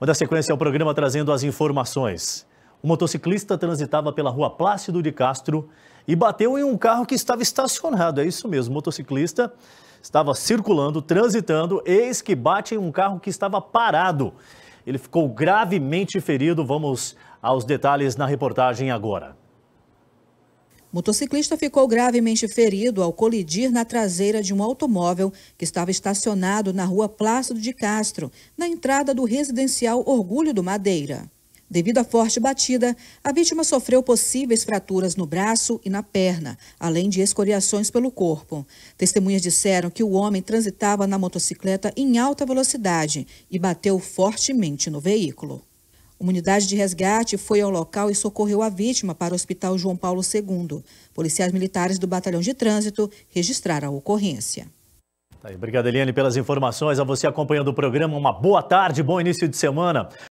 Vou dar sequência ao programa trazendo as informações. O motociclista transitava pela rua Plácido de Castro e bateu em um carro que estava estacionado. É isso mesmo, o motociclista estava circulando, transitando, eis que bate em um carro que estava parado. Ele ficou gravemente ferido. Vamos aos detalhes na reportagem agora. Motociclista ficou gravemente ferido ao colidir na traseira de um automóvel que estava estacionado na rua Plácido de Castro, na entrada do residencial Orgulho do Madeira. Devido à forte batida, a vítima sofreu possíveis fraturas no braço e na perna, além de escoriações pelo corpo. Testemunhas disseram que o homem transitava na motocicleta em alta velocidade e bateu fortemente no veículo. Uma unidade de resgate foi ao local e socorreu a vítima para o Hospital João Paulo II. Policiais militares do Batalhão de Trânsito registraram a ocorrência. Tá obrigado, Eliane, pelas informações. A você acompanhando o programa, uma boa tarde, bom início de semana.